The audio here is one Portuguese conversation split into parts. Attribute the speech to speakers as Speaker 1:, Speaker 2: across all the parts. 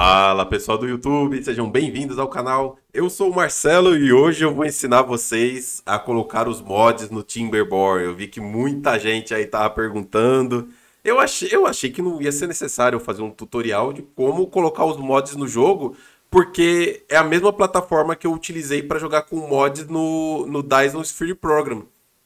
Speaker 1: Fala pessoal do YouTube, sejam bem-vindos ao canal. Eu sou o Marcelo e hoje eu vou ensinar vocês a colocar os mods no Timberborn. Eu vi que muita gente aí tava perguntando. Eu achei, eu achei que não ia ser necessário fazer um tutorial de como colocar os mods no jogo, porque é a mesma plataforma que eu utilizei para jogar com mods no, no Dyson Sphere Program.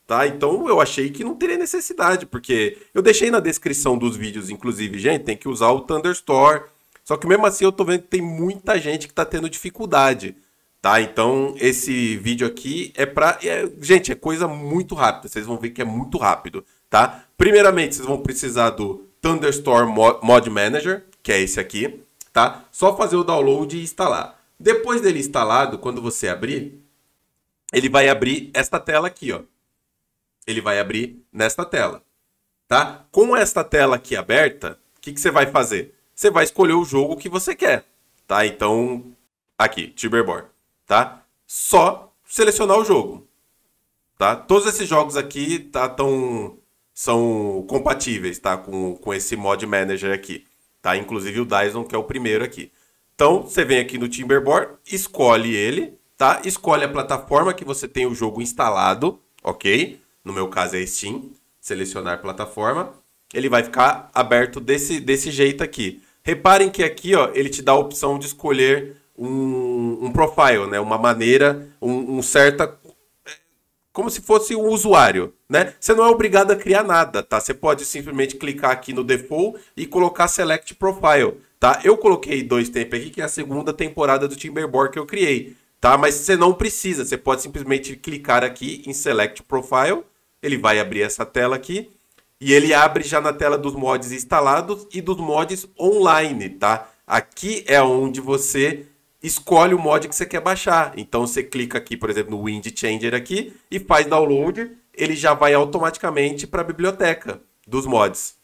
Speaker 1: Tá? Então eu achei que não teria necessidade, porque eu deixei na descrição dos vídeos, inclusive, gente, tem que usar o Thunderstore, só que mesmo assim eu tô vendo que tem muita gente que tá tendo dificuldade, tá? Então esse vídeo aqui é pra. É, gente, é coisa muito rápida. Vocês vão ver que é muito rápido, tá? Primeiramente, vocês vão precisar do Thunderstorm Mod Manager, que é esse aqui, tá? Só fazer o download e instalar. Depois dele instalado, quando você abrir, ele vai abrir esta tela aqui, ó. Ele vai abrir nesta tela, tá? Com esta tela aqui aberta, o que, que você vai fazer? você vai escolher o jogo que você quer, tá? Então, aqui, Tiberborn, tá? Só selecionar o jogo, tá? Todos esses jogos aqui tá, tão, são compatíveis, tá? Com, com esse mod manager aqui, tá? Inclusive o Dyson, que é o primeiro aqui. Então, você vem aqui no Timberborn, escolhe ele, tá? Escolhe a plataforma que você tem o jogo instalado, ok? No meu caso é Steam, selecionar plataforma ele vai ficar aberto desse, desse jeito aqui. Reparem que aqui ó, ele te dá a opção de escolher um, um profile, né? uma maneira, um, um certa. É, como se fosse um usuário, né? Você não é obrigado a criar nada, tá? Você pode simplesmente clicar aqui no default e colocar select profile, tá? Eu coloquei dois tempos aqui, que é a segunda temporada do Timberborn que eu criei, tá? Mas você não precisa, você pode simplesmente clicar aqui em select profile, ele vai abrir essa tela aqui e ele abre já na tela dos mods instalados e dos mods online, tá? Aqui é onde você escolhe o mod que você quer baixar. Então você clica aqui, por exemplo, no Wind Changer aqui e faz download, ele já vai automaticamente para a biblioteca dos mods.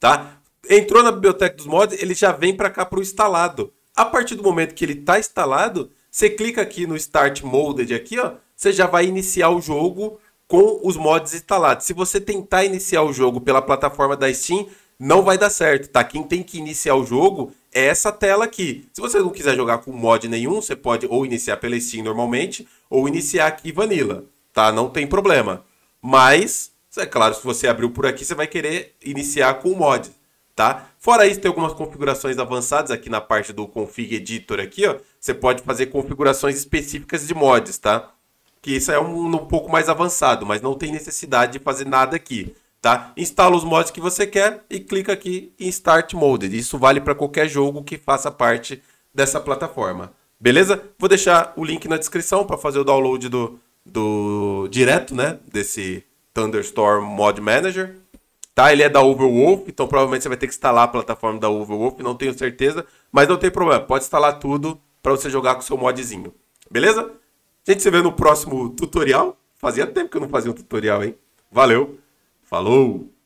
Speaker 1: Tá? Entrou na biblioteca dos mods, ele já vem para cá para o instalado. A partir do momento que ele está instalado, você clica aqui no Start Molded aqui, ó, você já vai iniciar o jogo com os mods instalados. Se você tentar iniciar o jogo pela plataforma da Steam, não vai dar certo, tá? Quem tem que iniciar o jogo é essa tela aqui. Se você não quiser jogar com mod nenhum, você pode ou iniciar pela Steam normalmente, ou iniciar aqui Vanilla, tá? Não tem problema. Mas, é claro, se você abriu por aqui, você vai querer iniciar com mod, tá? Fora isso, tem algumas configurações avançadas aqui na parte do Config Editor aqui, ó. Você pode fazer configurações específicas de mods, tá? que isso é um, um pouco mais avançado, mas não tem necessidade de fazer nada aqui, tá? Instala os mods que você quer e clica aqui em Start Mode. Isso vale para qualquer jogo que faça parte dessa plataforma, beleza? Vou deixar o link na descrição para fazer o download do, do direto, né? Desse Thunderstorm Mod Manager. Tá? Ele é da Overwolf, então provavelmente você vai ter que instalar a plataforma da Overwolf, não tenho certeza, mas não tem problema, pode instalar tudo para você jogar com o seu modzinho. Beleza? A gente se vê no próximo tutorial. Fazia tempo que eu não fazia um tutorial, hein? Valeu, falou!